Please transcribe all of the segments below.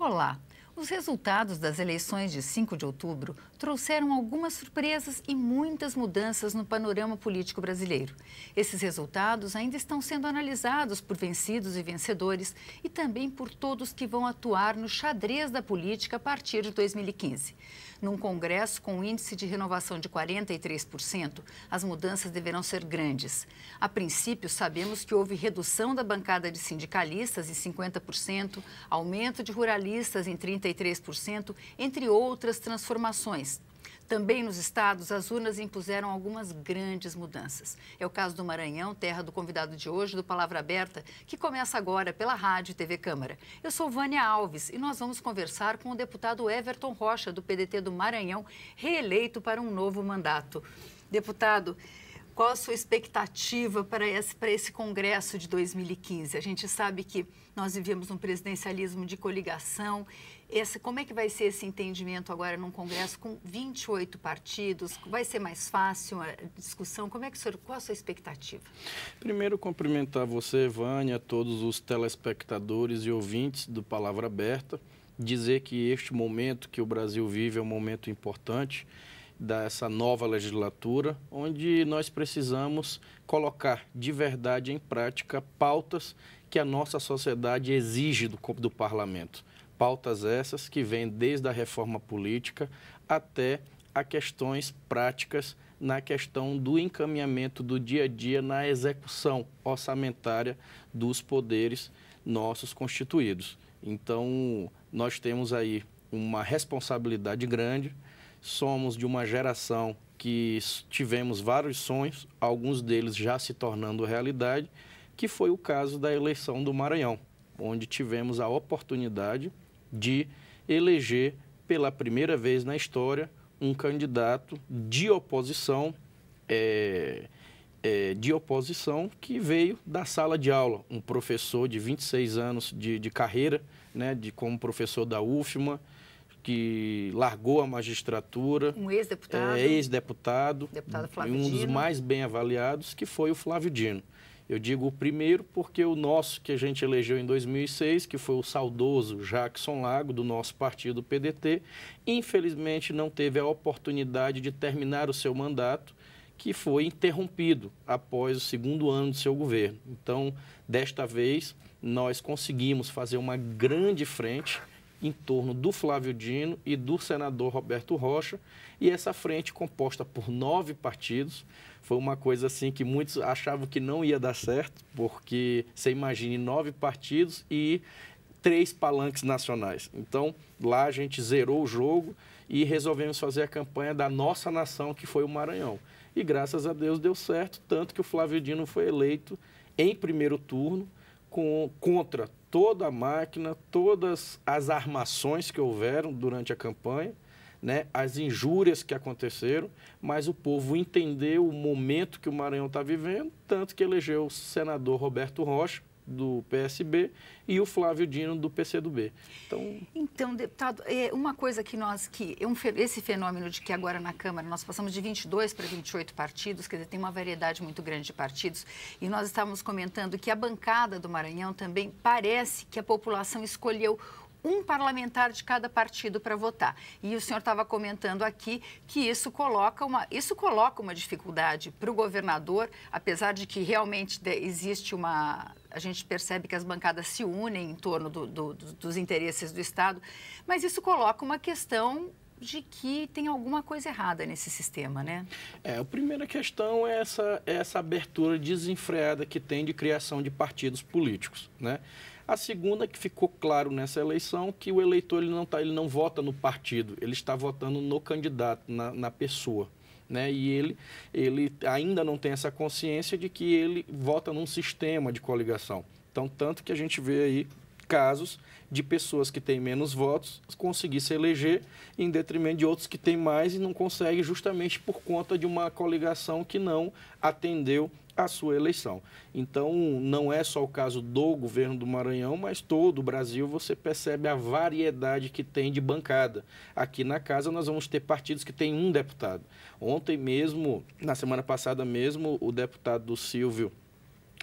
Olá, os resultados das eleições de 5 de outubro trouxeram algumas surpresas e muitas mudanças no panorama político brasileiro. Esses resultados ainda estão sendo analisados por vencidos e vencedores e também por todos que vão atuar no xadrez da política a partir de 2015. Num Congresso com índice de renovação de 43%, as mudanças deverão ser grandes. A princípio, sabemos que houve redução da bancada de sindicalistas em 50%, aumento de ruralistas em 30 33%, entre outras transformações. Também nos estados, as urnas impuseram algumas grandes mudanças. É o caso do Maranhão, terra do convidado de hoje do Palavra Aberta, que começa agora pela Rádio e TV Câmara. Eu sou Vânia Alves e nós vamos conversar com o deputado Everton Rocha, do PDT do Maranhão, reeleito para um novo mandato. Deputado, qual a sua expectativa para esse, para esse Congresso de 2015? A gente sabe que nós vivemos um presidencialismo de coligação. Esse, como é que vai ser esse entendimento agora num Congresso com 28 partidos? Vai ser mais fácil a discussão? Como é que, senhor, qual a sua expectativa? Primeiro, cumprimentar você, Vânia, todos os telespectadores e ouvintes do Palavra Aberta. Dizer que este momento que o Brasil vive é um momento importante dessa nova legislatura, onde nós precisamos colocar de verdade em prática pautas que a nossa sociedade exige do, do parlamento. Pautas essas que vêm desde a reforma política até a questões práticas na questão do encaminhamento do dia a dia na execução orçamentária dos poderes nossos constituídos. Então, nós temos aí uma responsabilidade grande somos de uma geração que tivemos vários sonhos, alguns deles já se tornando realidade, que foi o caso da eleição do Maranhão, onde tivemos a oportunidade de eleger pela primeira vez na história um candidato de oposição, é, é, de oposição que veio da sala de aula, um professor de 26 anos de, de carreira, né, de como professor da UFMA, que largou a magistratura. Um ex-deputado. É, ex-deputado. Deputado Flávio um Dino. dos mais bem avaliados, que foi o Flávio Dino. Eu digo o primeiro porque o nosso, que a gente elegeu em 2006, que foi o saudoso Jackson Lago, do nosso partido PDT, infelizmente não teve a oportunidade de terminar o seu mandato, que foi interrompido após o segundo ano do seu governo. Então, desta vez, nós conseguimos fazer uma grande frente em torno do Flávio Dino e do senador Roberto Rocha. E essa frente, composta por nove partidos, foi uma coisa assim que muitos achavam que não ia dar certo, porque você imagine nove partidos e três palanques nacionais. Então, lá a gente zerou o jogo e resolvemos fazer a campanha da nossa nação, que foi o Maranhão. E graças a Deus deu certo, tanto que o Flávio Dino foi eleito em primeiro turno com, contra toda a máquina, todas as armações que houveram durante a campanha, né, as injúrias que aconteceram, mas o povo entendeu o momento que o Maranhão está vivendo, tanto que elegeu o senador Roberto Rocha, do PSB e o Flávio Dino do PCdoB. Então, então deputado, é uma coisa que nós que é um, esse fenômeno de que agora na Câmara nós passamos de 22 para 28 partidos, quer dizer, tem uma variedade muito grande de partidos, e nós estávamos comentando que a bancada do Maranhão também parece que a população escolheu um parlamentar de cada partido para votar. E o senhor estava comentando aqui que isso coloca uma, isso coloca uma dificuldade para o governador, apesar de que realmente existe uma a gente percebe que as bancadas se unem em torno do, do, dos interesses do Estado, mas isso coloca uma questão de que tem alguma coisa errada nesse sistema, né? É, a primeira questão é essa, é essa abertura desenfreada que tem de criação de partidos políticos, né? A segunda que ficou claro nessa eleição é que o eleitor ele não, tá, ele não vota no partido, ele está votando no candidato, na, na pessoa. Né? E ele, ele ainda não tem essa consciência de que ele vota num sistema de coligação. Então, tanto que a gente vê aí casos de pessoas que têm menos votos conseguir se eleger em detrimento de outros que têm mais e não conseguem justamente por conta de uma coligação que não atendeu à sua eleição. Então, não é só o caso do governo do Maranhão, mas todo o Brasil você percebe a variedade que tem de bancada. Aqui na casa nós vamos ter partidos que têm um deputado. Ontem mesmo, na semana passada mesmo, o deputado do Silvio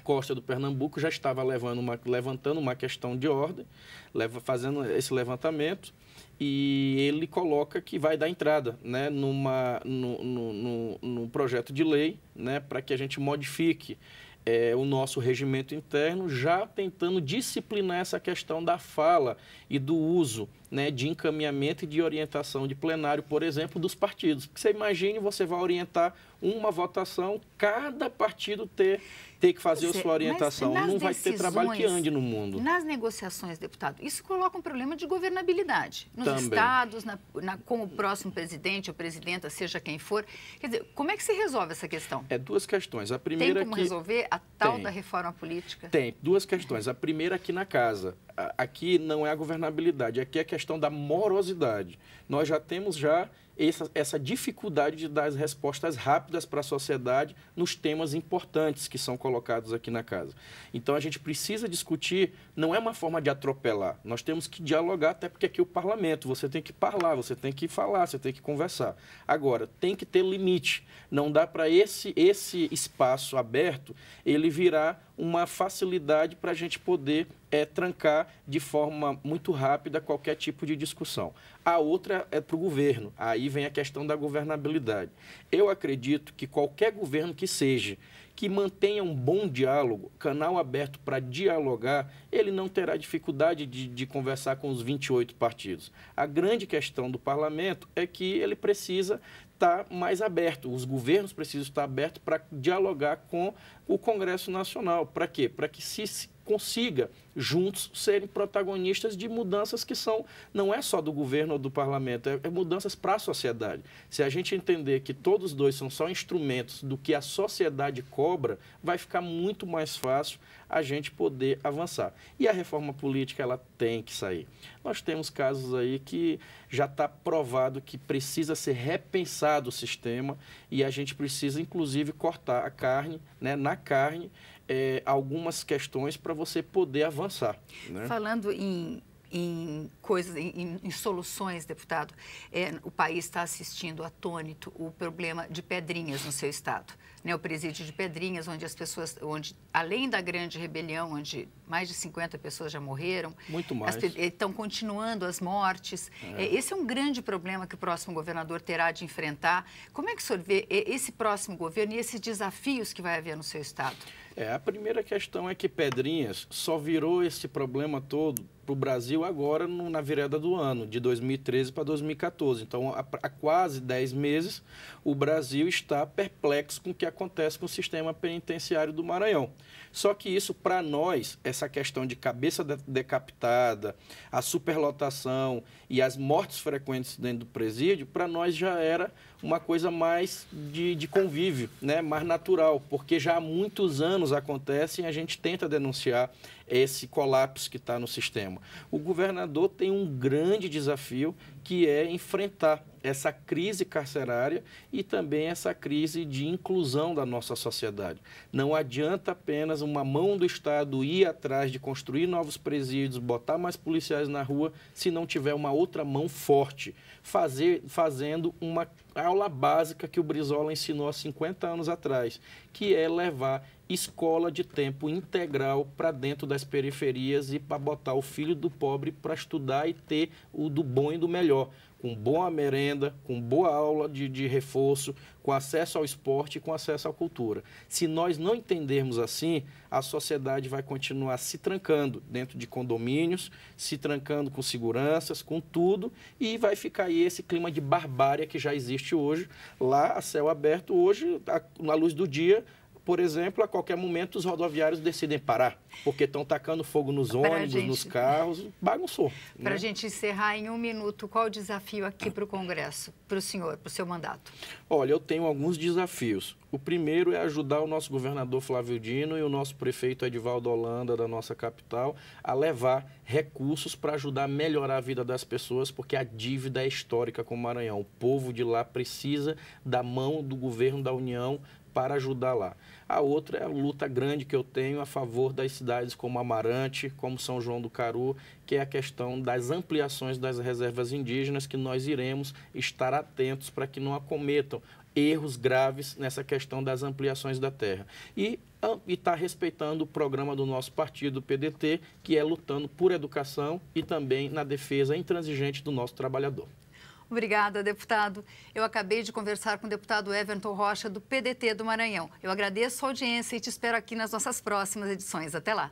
costa do Pernambuco já estava levando uma, levantando uma questão de ordem, leva, fazendo esse levantamento, e ele coloca que vai dar entrada né, numa, no, no, no, no projeto de lei né, para que a gente modifique é, o nosso regimento interno, já tentando disciplinar essa questão da fala e do uso né, de encaminhamento e de orientação de plenário, por exemplo, dos partidos. Porque você imagine, você vai orientar uma votação, cada partido ter, ter que fazer a é, sua orientação. Não vai ter trabalho que ande no mundo. Nas negociações, deputado, isso coloca um problema de governabilidade. Nos Também. estados, na, na, com o próximo presidente ou presidenta, seja quem for. Quer dizer, como é que se resolve essa questão? É duas questões. A primeira Tem como que... resolver a tal Tem. da reforma política? Tem, duas questões. A primeira aqui na casa aqui não é a governabilidade, aqui é a questão da morosidade. Nós já temos já essa, essa dificuldade de dar as respostas rápidas para a sociedade nos temas importantes que são colocados aqui na casa. Então a gente precisa discutir, não é uma forma de atropelar, nós temos que dialogar, até porque aqui é o parlamento, você tem que falar, você tem que falar, você tem que conversar. Agora, tem que ter limite, não dá para esse, esse espaço aberto, ele virar uma facilidade para a gente poder é, trancar de forma muito rápida qualquer tipo de discussão. A outra é para o governo, aí aí vem a questão da governabilidade. Eu acredito que qualquer governo que seja, que mantenha um bom diálogo, canal aberto para dialogar, ele não terá dificuldade de, de, conversar com os 28 partidos. A grande questão do parlamento é que ele precisa estar tá mais aberto, os governos precisam estar tá abertos para dialogar com o Congresso Nacional. Para quê? Para que se consiga juntos serem protagonistas de mudanças que são não é só do governo ou do parlamento, é, é mudanças para a sociedade. Se a gente entender que todos dois são só instrumentos do que a sociedade cobra, vai ficar muito mais fácil a gente poder avançar. E a reforma política ela tem que sair. Nós temos casos aí que já está provado que precisa ser repensado o sistema e a gente precisa inclusive cortar a carne, né, na carne é, algumas questões para você poder avançar. Né? Falando em em coisas, em, em soluções, deputado. É, o país está assistindo atônito o problema de Pedrinhas no seu estado, né? O presídio de Pedrinhas, onde as pessoas, onde além da grande rebelião, onde mais de 50 pessoas já morreram, muito mais, estão eh, continuando as mortes. É. É, esse é um grande problema que o próximo governador terá de enfrentar. Como é que o senhor vê eh, esse próximo governo e esses desafios que vai haver no seu estado? É, a primeira questão é que Pedrinhas só virou esse problema todo para o Brasil agora no, na virada do ano, de 2013 para 2014. Então, há, quase 10 meses, o Brasil está perplexo com o que acontece com o sistema penitenciário do Maranhão. Só que isso, para nós, essa questão de cabeça decapitada, a superlotação e as mortes frequentes dentro do presídio, para nós já era uma coisa mais de, de convívio, né? mais natural, porque já há muitos anos acontece e a gente tenta denunciar esse colapso que está no sistema. O governador tem um grande desafio que é enfrentar essa crise carcerária e também essa crise de inclusão da nossa sociedade. Não adianta apenas uma mão do Estado ir atrás de construir novos presídios, botar mais policiais na rua, se não tiver uma outra mão forte, fazer, fazendo uma aula básica que o Brizola ensinou há 50 anos atrás, que é levar escola de tempo integral para dentro das periferias e para botar o filho do pobre para estudar e ter o do bom e do melhor, com boa merenda, com boa aula de, de reforço, com acesso ao esporte e com acesso à cultura. Se nós não entendermos assim, a sociedade vai continuar se trancando dentro de condomínios, se trancando com seguranças, com tudo, e vai ficar aí esse clima de barbárie que já existe hoje, lá a céu aberto, hoje, na luz do dia, por exemplo, a qualquer momento os rodoviários decidem parar, porque estão tacando fogo nos ônibus, gente... nos carros, bagunçou. Para a né? gente encerrar em um minuto, qual o desafio aqui para o Congresso, para o senhor, para o seu mandato? Olha, eu tenho alguns desafios. O primeiro é ajudar o nosso governador Flávio Dino e o nosso prefeito Edivaldo Holanda, da nossa capital, a levar recursos para ajudar a melhorar a vida das pessoas, porque a dívida é histórica com o Maranhão. O povo de lá precisa da mão do governo da União para ajudar lá. A outra é a luta grande que eu tenho a favor das cidades como Amarante, como São João do Caru, que é a questão das ampliações das reservas indígenas, que nós iremos estar atentos para que não acometam erros graves nessa questão das ampliações da terra. E ah, está respeitando o programa do nosso partido, o PDT, que é lutando por educação e também na defesa intransigente do nosso trabalhador. Obrigada, deputado. Eu acabei de conversar com o deputado Everton Rocha, do PDT do Maranhão. Eu agradeço a audiência e te espero aqui nas nossas próximas edições. Até lá.